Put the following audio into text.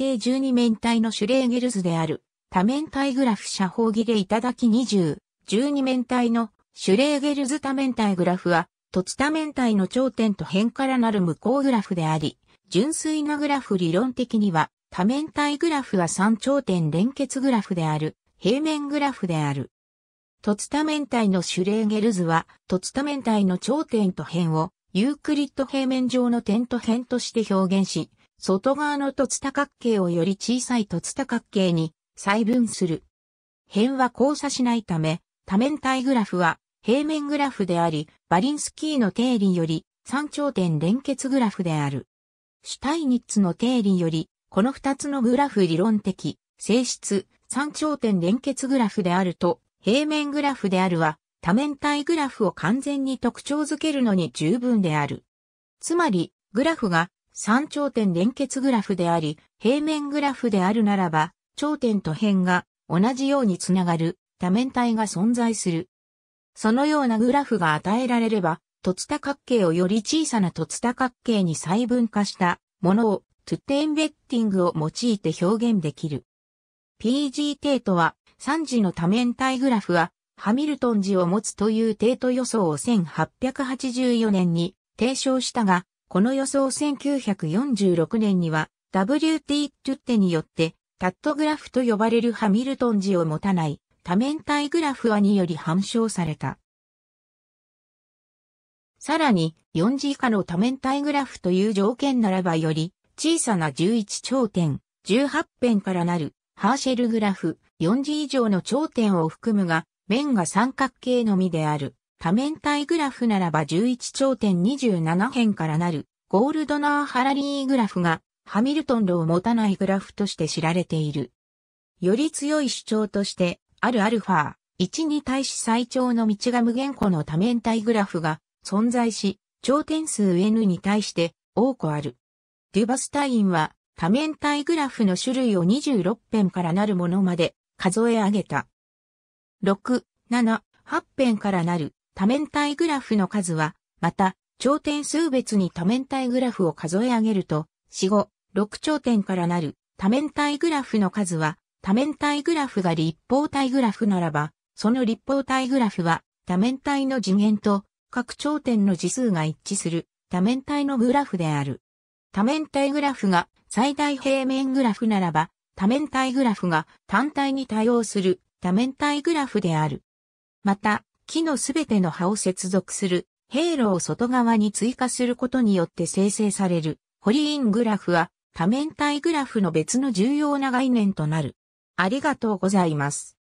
正12面体のシュレーゲル図である、多面体グラフ写法儀でいただき20、12面体のシュレーゲル図多面体グラフは、凸多面体の頂点と辺からなる無効グラフであり、純粋なグラフ理論的には、多面体グラフは三頂点連結グラフである、平面グラフである。凸多面体のシュレーゲル図は、凸多面体の頂点と辺を、ユークリッド平面上の点と辺として表現し、外側の凸多角形をより小さい凸多角形に細分する。辺は交差しないため、多面体グラフは平面グラフであり、バリンスキーの定理より三頂点連結グラフである。シュタイニッツの定理より、この二つのグラフ理論的、性質、三頂点連結グラフであると、平面グラフであるは、多面体グラフを完全に特徴づけるのに十分である。つまり、グラフが三頂点連結グラフであり、平面グラフであるならば、頂点と辺が同じようにつながる多面体が存在する。そのようなグラフが与えられれば、凸多角形をより小さな凸多角形に細分化したものをトゥッテエンベッティングを用いて表現できる。PG 程とは3次の多面体グラフはハミルトン字を持つという程度予想を1884年に提唱したが、この予想1946年には WT トゥッテによってタットグラフと呼ばれるハミルトン字を持たない多面体グラフはにより反証された。さらに、4字以下の多面体グラフという条件ならばより、小さな11頂点、18辺からなる、ハーシェルグラフ、4字以上の頂点を含むが、面が三角形のみである。多面体グラフならば11頂点27辺からなるゴールドナー・ハラリーグラフがハミルトンロを持たないグラフとして知られている。より強い主張として、あるアルファ1に対し最長の道が無限個の多面体グラフが存在し、頂点数 n に対して多くある。デュバスタインは多面体グラフの種類を26辺からなるものまで数え上げた。6、7、8辺からなる多面体グラフの数は、また、頂点数別に多面体グラフを数え上げると、4、5、6頂点からなる多面体グラフの数は、多面体グラフが立方体グラフならば、その立方体グラフは、多面体の次元と各頂点の次数が一致する多面体のグラフである。多面体グラフが最大平面グラフならば、多面体グラフが単体に対応する多面体グラフである。また、木のすべての葉を接続する、経路を外側に追加することによって生成される、ホリーングラフは、多面体グラフの別の重要な概念となる。ありがとうございます。